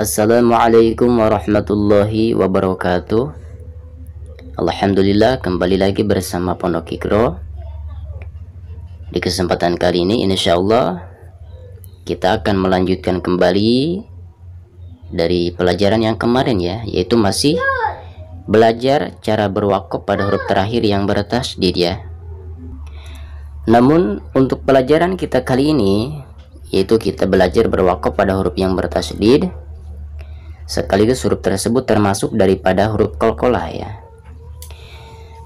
Assalamualaikum warahmatullahi wabarakatuh Alhamdulillah kembali lagi bersama Pondok Kikro Di kesempatan kali ini insya Allah Kita akan melanjutkan kembali Dari pelajaran yang kemarin ya Yaitu masih belajar cara berwakop pada huruf terakhir yang bertas ya Namun untuk pelajaran kita kali ini Yaitu kita belajar berwakaf pada huruf yang bertasdid sekaligus huruf tersebut termasuk daripada huruf kolkola ya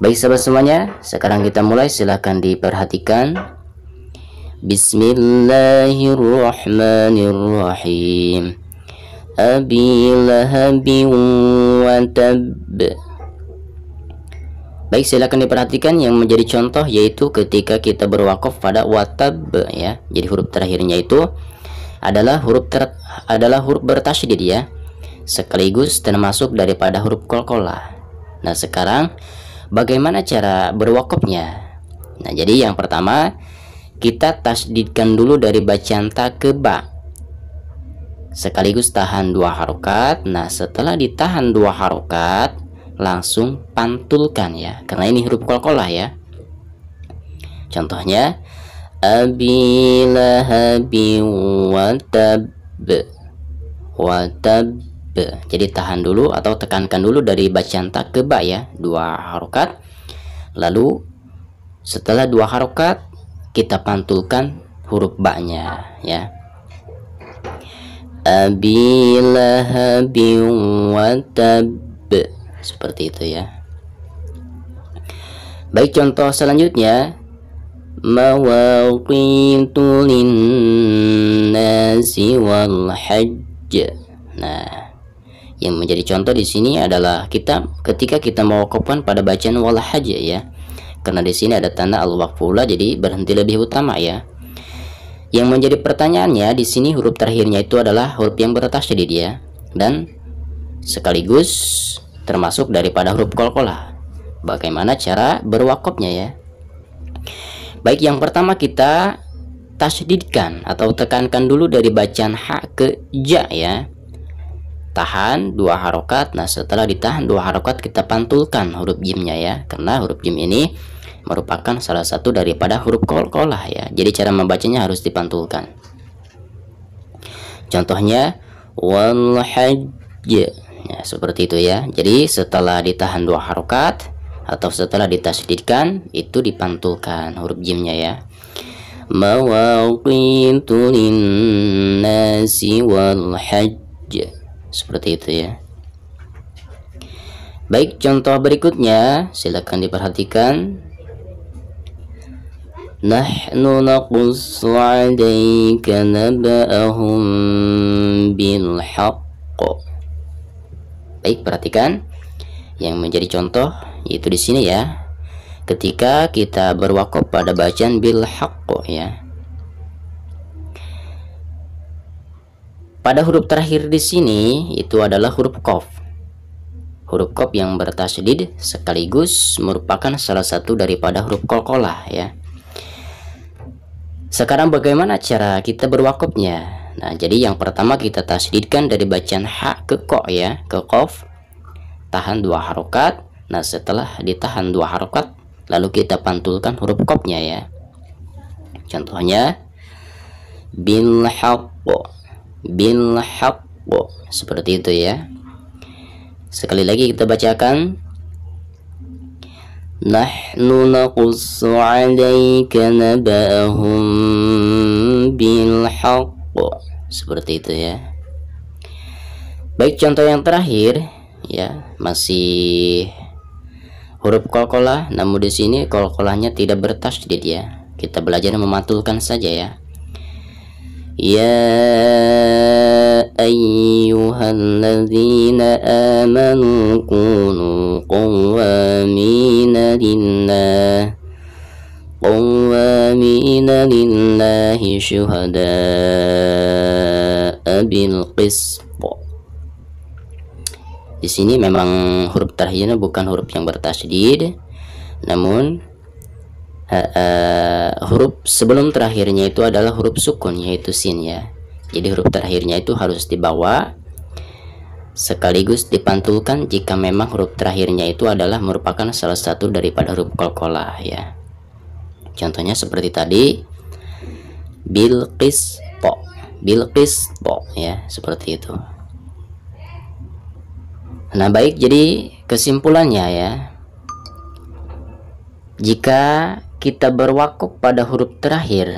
baik sahabat semuanya sekarang kita mulai silahkan diperhatikan Bismillahirrahmanirrahim Abi lahabin wa Baik silahkan diperhatikan yang menjadi contoh yaitu ketika kita berwakaf pada watab ya. Jadi huruf terakhirnya itu adalah huruf ter adalah huruf bertasydid ya sekaligus termasuk daripada huruf kolkola. Nah sekarang bagaimana cara berwakopnya? Nah jadi yang pertama kita tasdidkan dulu dari bacaan ta ke ba sekaligus tahan dua harokat nah setelah ditahan dua harokat langsung pantulkan ya karena ini huruf kolkola ya contohnya abilahabi watab watab B. Jadi tahan dulu atau tekankan dulu dari bacaan tak ke ba ya, dua harokat. Lalu setelah dua harokat kita pantulkan huruf ba-nya ya. Abilah biwatab Seperti itu ya. Baik contoh selanjutnya mawqitulin nasi wal Nah, yang menjadi contoh di sini adalah kita ketika kita mewakafkan pada bacaan wala haji ya. Karena di sini ada tanda al waqfula jadi berhenti lebih utama ya. Yang menjadi pertanyaannya di sini huruf terakhirnya itu adalah huruf yang jadi ya dan sekaligus termasuk daripada huruf kolkola. Bagaimana cara berwakopnya ya? Baik, yang pertama kita tasdidkan atau tekankan dulu dari bacaan hak ke ja ya tahan dua harokat nah setelah ditahan dua harokat kita pantulkan huruf jimnya ya karena huruf jim ini merupakan salah satu daripada huruf kol-kolah ya jadi cara membacanya harus dipantulkan contohnya wal ya, seperti itu ya jadi setelah ditahan dua harokat atau setelah ditasdidkan itu dipantulkan huruf jimnya ya mawaqitu linnasi wal seperti itu ya baik contoh berikutnya silakan diperhatikan نحن نقص عليك نبأهم bilhaq baik perhatikan yang menjadi contoh itu di sini ya ketika kita berwakaf pada bacaan bil ya Pada huruf terakhir di sini itu adalah huruf kof. Huruf kof yang bertasdid sekaligus merupakan salah satu daripada huruf kolkolah ya. Sekarang bagaimana cara kita berwakopnya? Nah, jadi yang pertama kita tasdidkan dari bacaan ha ke ko ya, ke kof. Tahan dua harokat. Nah, setelah ditahan dua harokat, lalu kita pantulkan huruf kofnya ya. Contohnya, bin haqq bil haqq seperti itu ya sekali lagi kita bacakan nahnu naqussu 'alaika naba'ahum bil haqq seperti itu ya baik contoh yang terakhir ya masih huruf kolkola namun di sini kolkolahnya tidak bertasdid ya kita belajar mematulkan saja ya يا أيها الذين آمنوا كونوا قوامين لله قوامين لله شهداء بالقسط Di sini memang huruf tarhiyahnya bukan huruf yang bertasdid, namun uh, uh, huruf sebelum terakhirnya itu adalah huruf sukun yaitu sin ya. Jadi huruf terakhirnya itu harus dibawa sekaligus dipantulkan jika memang huruf terakhirnya itu adalah merupakan salah satu daripada huruf kolkola ya. Contohnya seperti tadi Bilqis po Bilqis po ya seperti itu. Nah baik jadi kesimpulannya ya jika kita berwakuf pada huruf terakhir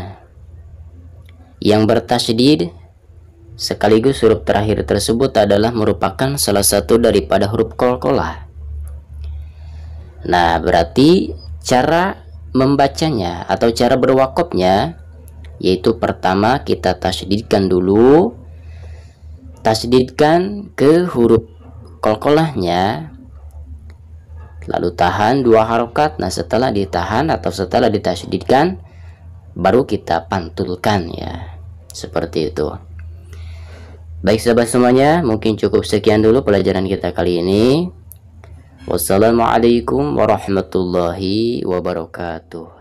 yang bertasydid sekaligus huruf terakhir tersebut adalah merupakan salah satu daripada huruf kolkolah. Nah, berarti cara membacanya atau cara berwakopnya yaitu pertama kita tasdidkan dulu tasdidkan ke huruf kolkolahnya lalu tahan dua harokat nah setelah ditahan atau setelah ditasydidkan baru kita pantulkan ya seperti itu baik sahabat semuanya mungkin cukup sekian dulu pelajaran kita kali ini wassalamualaikum warahmatullahi wabarakatuh